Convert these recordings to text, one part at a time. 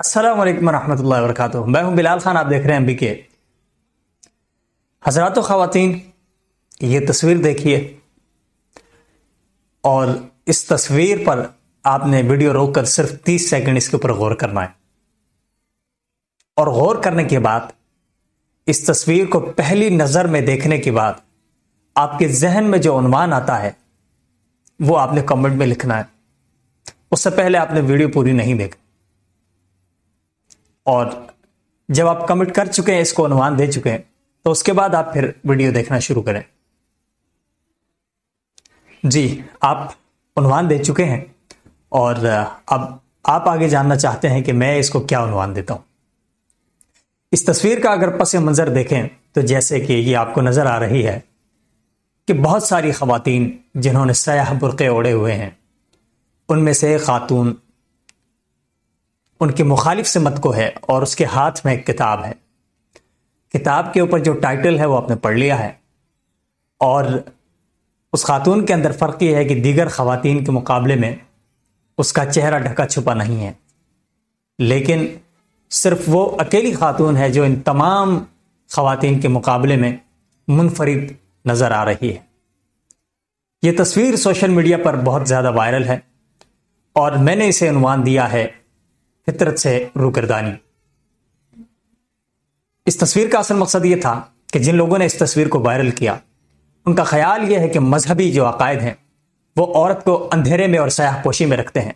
असलम वरहमल वर्क मैं हूं बिलाल खान आप देख रहे हैं बीके हजरात खातन ये तस्वीर देखिए और इस तस्वीर पर आपने वीडियो रोककर सिर्फ 30 सेकंड इसके ऊपर गौर करना है और गौर करने के बाद इस तस्वीर को पहली नज़र में देखने के बाद आपके जहन में जो अनुमान आता है वो आपने कमेंट में लिखना है उससे पहले आपने वीडियो पूरी नहीं देखी और जब आप कमिट कर चुके हैं इसको अनुमान दे चुके हैं तो उसके बाद आप फिर वीडियो देखना शुरू करें जी आप अनुमान दे चुके हैं और अब आप आगे जानना चाहते हैं कि मैं इसको क्या अनुमान देता हूं इस तस्वीर का अगर पस मंजर देखें तो जैसे कि ये आपको नजर आ रही है कि बहुत सारी खातन जिन्होंने सयाह बुरके ओढ़े हुए हैं उनमें से खातून उनके मुखालिफ सिमत को है और उसके हाथ में एक किताब है किताब के ऊपर जो टाइटल है वो आपने पढ़ लिया है और उस खातून के अंदर फ़र्क यह है कि दीगर खातन के मुकाबले में उसका चेहरा ढका छुपा नहीं है लेकिन सिर्फ वो अकेली खातून है जो इन तमाम खातन के मुकाबले में मुनफरद नज़र आ रही है ये तस्वीर सोशल मीडिया पर बहुत ज़्यादा वायरल है और मैंने इसे अनुमान दिया है फितरत से रुकरदानी इस तस्वीर का असल मकसद ये था कि जिन लोगों ने इस तस्वीर को वायरल किया उनका ख्याल यह है कि मजहबी जो अकायद हैं वो औरत को अंधेरे में और सयाह पोशी में रखते हैं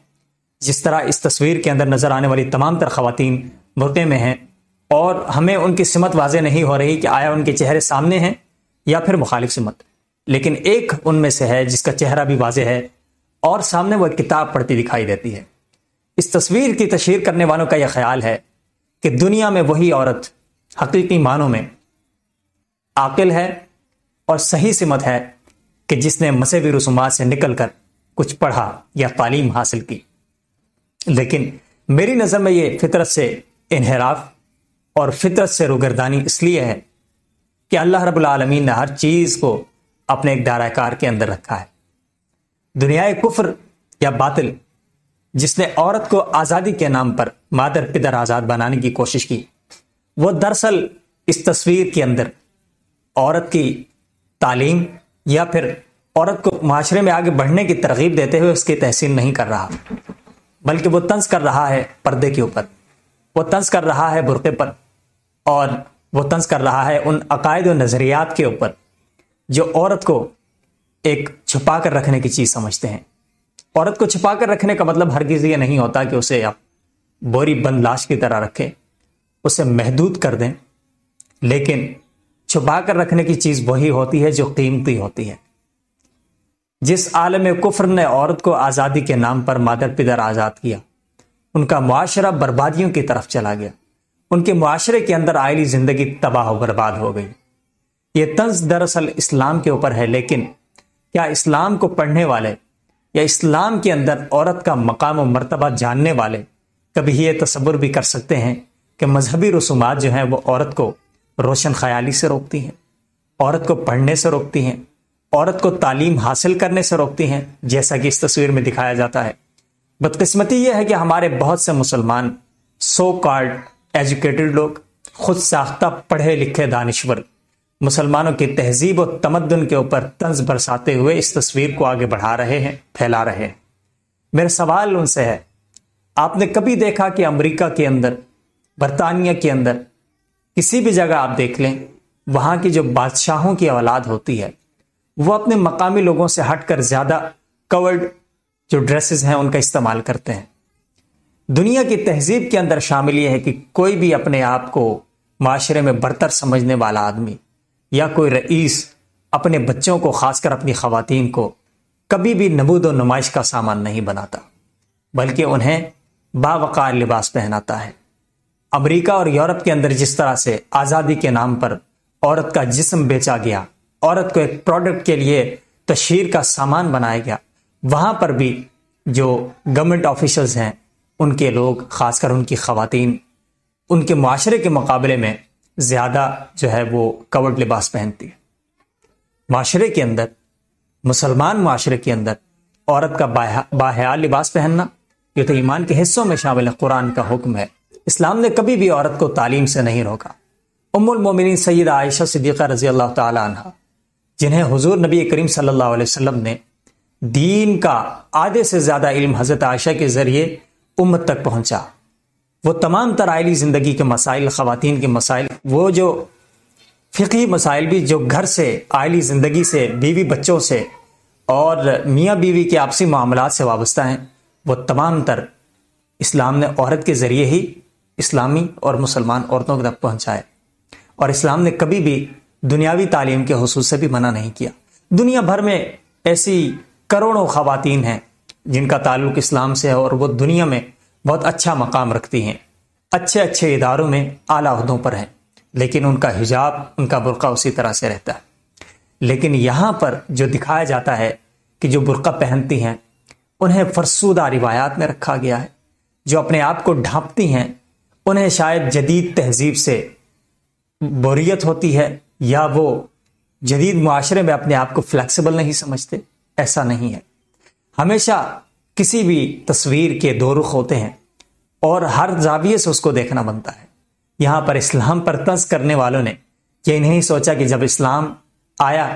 जिस तरह इस तस्वीर के अंदर नज़र आने वाली तमाम तर खातन बुरके में हैं और हमें उनकी सिमत वाजे नहीं हो रही कि आया उनके चेहरे सामने हैं या फिर मुखालिफ सिमत लेकिन एक उनमें से है जिसका चेहरा भी वाजे है और सामने वह किताब पढ़ती दिखाई देती है इस तस्वीर की तशहर करने वालों का यह ख्याल है कि दुनिया में वही औरत हकीकी मानों में आकिल है और सही सिमत है कि जिसने मसेवी रसूमात से निकल कर कुछ पढ़ा या तालीम हासिल की लेकिन मेरी नज़र में ये फितरत से इनहराफ और फितरत से रुगरदानी इसलिए है कि अल्लाह रबालमी रबालमीन ने हर चीज़ को अपने एक दायरा कार के अंदर रखा है दुनियाए कुफ्र या बातिल जिसने औरत को आज़ादी के नाम पर मादर पिदर आज़ाद बनाने की कोशिश की वो दरअसल इस तस्वीर के अंदर औरत की तालीम या फिर औरत को माशरे में आगे बढ़ने की तरगीब देते हुए उसकी तहसीन नहीं कर रहा बल्कि वो तंज कर रहा है पर्दे के ऊपर वो तंज कर रहा है बुरके पर और वो तंज कर रहा है उन अकायद और नज़रियात के ऊपर जो औरत को एक छुपा कर रखने की चीज़ समझते हैं औरत को छिपा कर रखने का मतलब हरगिज ये नहीं होता कि उसे आप बोरी बंद लाश की तरह रखें उसे महदूद कर दें लेकिन छुपा कर रखने की चीज वही होती है जो कीमती होती है जिस आलम कुफर ने औरत को आज़ादी के नाम पर मादर पिदर आज़ाद किया उनका मुआरा बर्बादियों की तरफ चला गया उनके मुआरे के अंदर आयली जिंदगी तबाह बर्बाद हो गई ये तंज दरअसल इस्लाम के ऊपर है लेकिन क्या इस्लाम को पढ़ने वाले या इस्लाम के अंदर औरत का मकाम और मरतबा जानने वाले कभी ये तस्वुर भी कर सकते हैं कि मजहबी रसूमात जो हैं वो औरत को रोशन ख्याली से रोकती हैं औरत को पढ़ने से रोकती हैं औरत को तालीम हासिल करने से रोकती हैं जैसा कि इस तस्वीर में दिखाया जाता है बदकस्मती यह है कि हमारे बहुत से मुसलमान सो कार्ड एजुकेटेड लोग खुद साख्ता पढ़े लिखे दानश्वर मुसलमानों की तहजीब और तमद्दन के ऊपर तंज बरसाते हुए इस तस्वीर को आगे बढ़ा रहे हैं फैला रहे हैं मेरा सवाल उनसे है आपने कभी देखा कि अमेरिका के अंदर बरतानिया के अंदर किसी भी जगह आप देख लें वहां की जो बादशाहों की औलाद होती है वो अपने मकामी लोगों से हटकर ज़्यादा कवर्ड जो ड्रेसेस हैं उनका इस्तेमाल करते हैं दुनिया की तहजीब के अंदर शामिल यह है कि कोई भी अपने आप को माशरे में बरतर समझने वाला आदमी या कोई रईस अपने बच्चों को खासकर अपनी खातन को कभी भी नमूद और नुमाइश का सामान नहीं बनाता बल्कि उन्हें बावकार लिबास पहनाता है अमेरिका और यूरोप के अंदर जिस तरह से आज़ादी के नाम पर औरत का जिस्म बेचा गया औरत को एक प्रोडक्ट के लिए तशहर का सामान बनाया गया वहाँ पर भी जो गवर्नमेंट ऑफिशल्स हैं उनके लोग खासकर उनकी खातन उनके माशरे के मुकाबले में ज़्यादा जो है वो कवर्ड लिबास पहनती है माशरे के अंदर मुसलमान माशरे के अंदर औरत का बाहयाल लिबास पहनना ये तो ईमान के हिस्सों में शामिल है कुरान का हुक्म है इस्लाम ने कभी भी औरत को तालीम से नहीं रोका उम्मुल मोमिन सैद आयशा सिद्दीक़ा रजी अल्लाह तहा जिन्हें हजूर नबी करीम सल्लल्लाहु अलैहि ने दीन का आधे से ज़्यादा इल्म हज़रत आयशा के ज़रिए उम्मत तक पहुंचा वो तमाम तरायली ज़िंदगी के मसाइल ख़वान के मसाइल वो जो फ़िकी मसाइल भी जो घर से आयली ज़िंदगी से बीवी बच्चों से और मियाँ बीवी के आपसी मामला से वाबस्ता हैं वो तमाम तर इस्लाम ने औरत के ज़रिए ही इस्लामी और मुसलमान औरतों तक पहुँचाए और इस्लाम ने कभी भी दुनियावी तालीम के हसूस से भी मना नहीं किया दुनिया भर में ऐसी करोड़ों खातन हैं जिनका ताल्लुक इस्लाम से है और वो दुनिया में बहुत अच्छा मकाम रखती हैं अच्छे अच्छे इदारों में आला अहदों पर हैं लेकिन उनका हिजाब उनका बुरका उसी तरह से रहता है लेकिन यहाँ पर जो दिखाया जाता है कि जो बुरका पहनती हैं उन्हें फरसूदा रिवायात में रखा गया है जो अपने आप को ढांपती हैं उन्हें शायद जदीद तहजीब से बोरियत होती है या वो जदीद माशरे में अपने आप को फ्लैक्सीबल नहीं समझते ऐसा नहीं है हमेशा किसी भी तस्वीर के दो रुख होते हैं और हर जाविये से उसको देखना बनता है यहाँ पर इस्लाम पर तंज करने वालों ने ये नहीं सोचा कि जब इस्लाम आया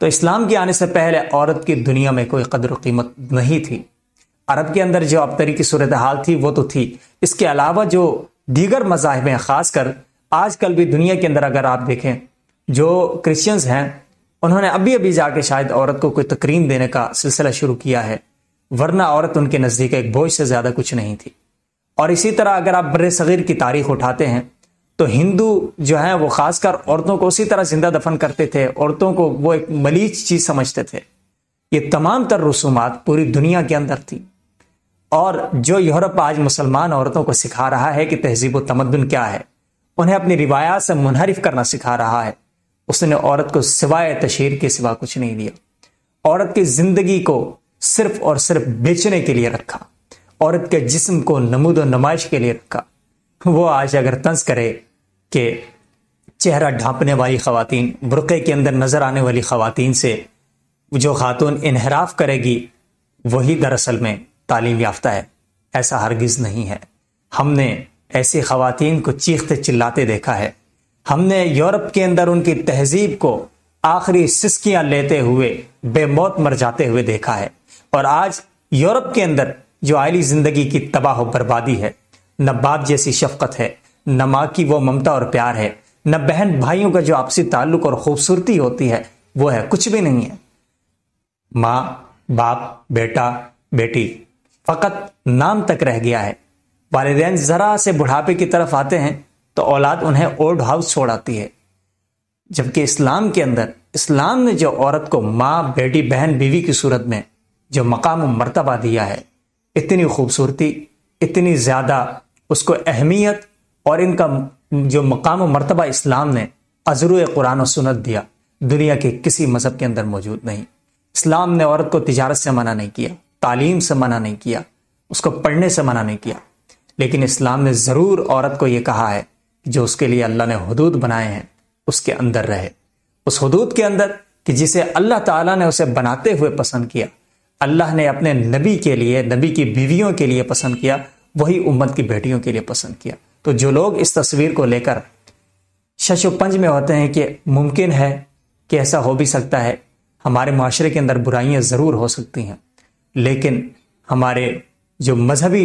तो इस्लाम के आने से पहले औरत की दुनिया में कोई कदर कीमत नहीं थी अरब के अंदर जो अबतरी की सूरत हाल थी वो तो थी इसके अलावा जो दीगर मजाहब हैं खासकर आजकल भी दुनिया के अंदर अगर आप देखें जो क्रिश्चियंस हैं उन्होंने अभी अभी जाके शायद औरत को कोई तकरीम देने का सिलसिला शुरू किया है वरना औरत उनके नज़दीक एक बोझ से ज़्यादा कुछ नहीं थी और इसी तरह अगर आप बर सग़ीर की तारीख उठाते हैं तो हिंदू जो है वो खासकर औरतों को उसी तरह जिंदा दफन करते थे औरतों को वो एक मलीच चीज़ समझते थे ये तमाम तर रसूमात पूरी दुनिया के अंदर थी और जो यूरोप आज मुसलमान औरतों को सिखा रहा है कि तहजीब तमदन क्या है उन्हें अपनी रिवायात से मुनहरफ करना सिखा रहा है उसने औरत को सिवाय तशहर के सिवा कुछ नहीं दिया औरत की जिंदगी को सिर्फ और सिर्फ बेचने के लिए रखा औरत के जिस्म को नमूद नमाइश के लिए रखा वो आज अगर तंज करे कि चेहरा ढांपने वाली खातन बुरक़े के अंदर नज़र आने वाली खातन से जो खातून इनहराफ करेगी वही दरअसल में तालीम याफ्ता है ऐसा हरगिज़ नहीं है हमने ऐसी खातन को चीखते चिल्लाते देखा है हमने यूरोप के अंदर उनकी तहजीब को आखिरी सिस्कियां लेते हुए बेमौत मर जाते हुए देखा है और आज यूरोप के अंदर जो आयली जिंदगी की तबाह बर्बादी है न बाप जैसी शफकत है न माँ की वो ममता और प्यार है न बहन भाइयों का जो आपसी ताल्लुक और खूबसूरती होती है वो है कुछ भी नहीं है माँ बाप बेटा बेटी फकत नाम तक रह गया है वालदेन ज़रा से बुढ़ापे की तरफ आते हैं तो औलाद उन्हें ओल्ड हाउस छोड़ आती है जबकि इस्लाम के अंदर इस्लाम ने जो औरत को माँ बेटी बहन बीवी की सूरत में जो मकाम मरतबा दिया है इतनी खूबसूरती इतनी ज़्यादा उसको अहमियत और इनका जो मकाम मरतबा इस्लाम ने अजर कुरान सुनत दिया दुनिया के किसी मज़हब के अंदर मौजूद नहीं इस्लाम ने औरत को तिजारत से मना नहीं किया तालीम से मना नहीं किया उसको पढ़ने से मना नहीं किया लेकिन इस्लाम ने ज़रूर औरत को यह कहा है कि जो उसके लिए अल्लाह ने हदूद बनाए हैं उसके अंदर रहे उस हदूद के अंदर कि जिसे अल्लाह ताला ने उसे बनाते हुए पसंद किया अल्लाह ने अपने नबी के लिए नबी की बीवियों के लिए पसंद किया वही उम्मत की बेटियों के लिए पसंद किया तो जो लोग इस तस्वीर को लेकर शशोपंज में होते हैं कि मुमकिन है कि ऐसा हो भी सकता है हमारे माशरे के अंदर बुराइयाँ ज़रूर हो सकती हैं लेकिन हमारे जो मजहबी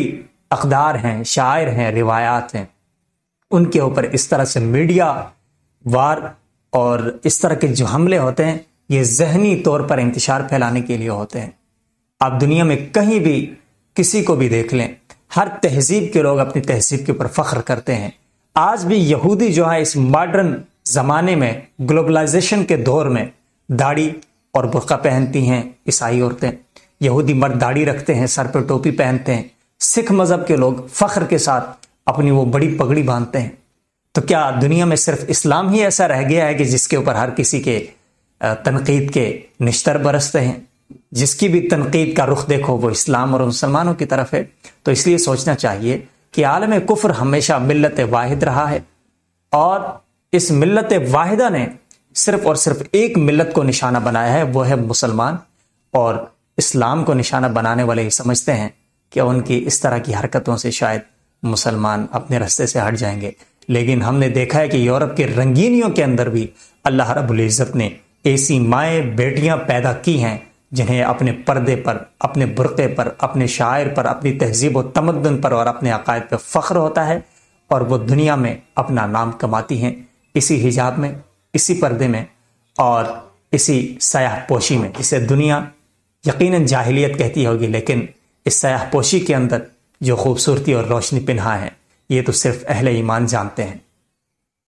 अकदार हैं शायर हैं रिवायात हैं उनके ऊपर इस तरह से मीडिया वार और इस तरह के जो हमले होते हैं ये जहनी तौर पर इंतशार फैलाने के लिए होते हैं आप दुनिया में कहीं भी किसी को भी देख लें हर तहजीब के लोग अपनी तहजीब के ऊपर फख्र करते हैं आज भी यहूदी जो है इस मॉडर्न ज़माने में ग्लोबलाइजेशन के दौर में दाढ़ी और बुरका पहनती हैं ईसाई औरतें यहूदी मर्द दाढ़ी रखते हैं सर पर टोपी पहनते हैं सिख मज़हब के लोग फ़ख्र के साथ अपनी वो बड़ी पगड़ी बांधते हैं तो क्या दुनिया में सिर्फ इस्लाम ही ऐसा रह गया है कि जिसके ऊपर हर किसी के तनकीद के निश्तर बरसते हैं जिसकी भी तनकीद का रुख देखो वो इस्लाम और मुसलमानों की तरफ है तो इसलिए सोचना चाहिए कि आलम कुफर हमेशा मिलत वाहिद रहा है और इस मिलत वाहिदा ने सिर्फ और सिर्फ एक मिलत को निशाना बनाया है वह है मुसलमान और इस्लाम को निशाना बनाने वाले समझते हैं कि उनकी इस तरह की हरकतों से शायद मुसलमान अपने रास्ते से हट जाएंगे लेकिन हमने देखा है कि यूरोप के रंगीनियों के अंदर भी अल्लाह रबुल्ज़त ने ऐसी माएँ बेटियाँ पैदा की हैं जिन्हें अपने पर्दे पर अपने बुरक़े पर अपने शायर पर अपनी तहजीब व तमदन पर और अपने अकायद पर फ़ख्र होता है और वो दुनिया में अपना नाम कमाती हैं इसी हिजाब में इसी पर्दे में और इसी सयाह पोशी में इसे दुनिया यकीन जाहिलियत कहती होगी लेकिन इस सयाह पोशी के अंदर जो खूबसूरती और रोशनी पिन्हा है ये तो सिर्फ अहले ईमान जानते हैं